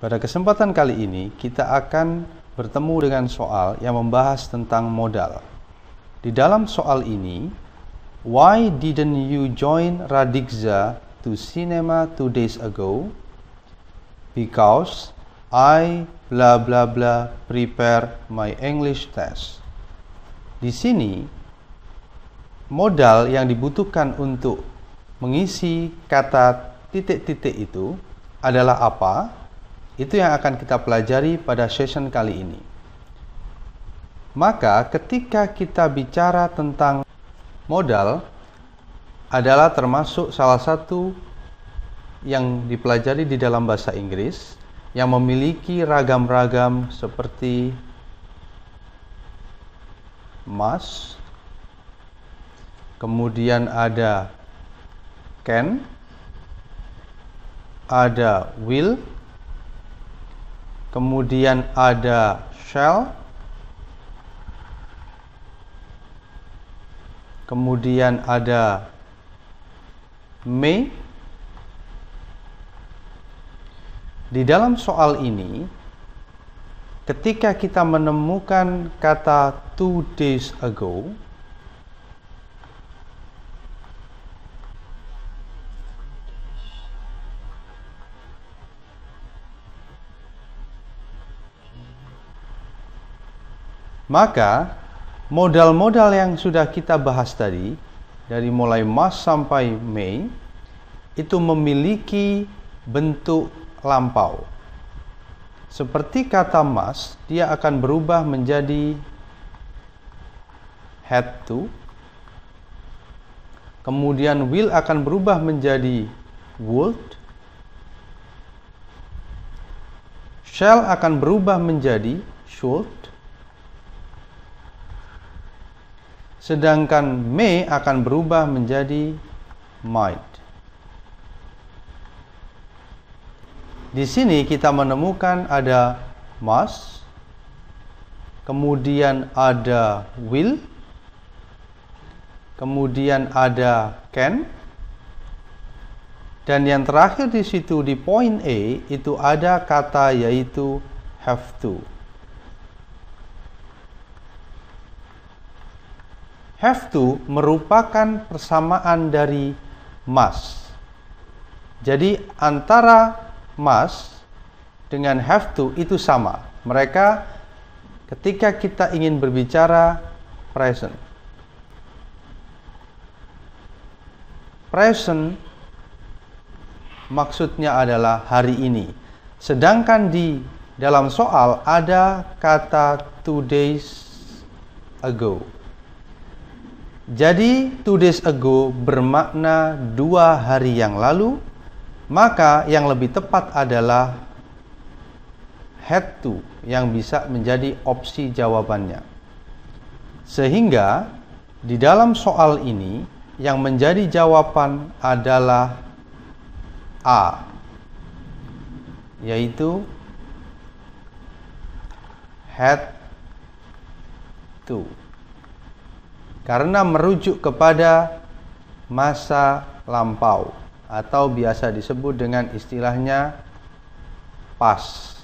Pada kesempatan kali ini, kita akan bertemu dengan soal yang membahas tentang modal. Di dalam soal ini, Why didn't you join Radikza to cinema two days ago? Because I bla bla bla prepare my English test. Di sini, modal yang dibutuhkan untuk mengisi kata titik-titik itu adalah apa? Itu yang akan kita pelajari pada session kali ini. Maka ketika kita bicara tentang modal adalah termasuk salah satu yang dipelajari di dalam bahasa Inggris yang memiliki ragam-ragam seperti must, kemudian ada can, ada will, kemudian ada shell, kemudian ada may. Di dalam soal ini, ketika kita menemukan kata two days ago, Maka modal-modal yang sudah kita bahas tadi dari mulai Mas sampai Mei itu memiliki bentuk lampau. Seperti kata Mas, dia akan berubah menjadi head to kemudian will akan berubah menjadi would shall akan berubah menjadi should sedangkan may akan berubah menjadi might. Di sini kita menemukan ada must, kemudian ada will, kemudian ada can, dan yang terakhir di situ di point A itu ada kata yaitu have to. have to merupakan persamaan dari must. Jadi antara must dengan have to itu sama. Mereka ketika kita ingin berbicara present. Present maksudnya adalah hari ini. Sedangkan di dalam soal ada kata two days ago. Jadi, two days ago bermakna dua hari yang lalu, maka yang lebih tepat adalah had to yang bisa menjadi opsi jawabannya. Sehingga, di dalam soal ini yang menjadi jawaban adalah A, yaitu had to karena merujuk kepada masa lampau atau biasa disebut dengan istilahnya pas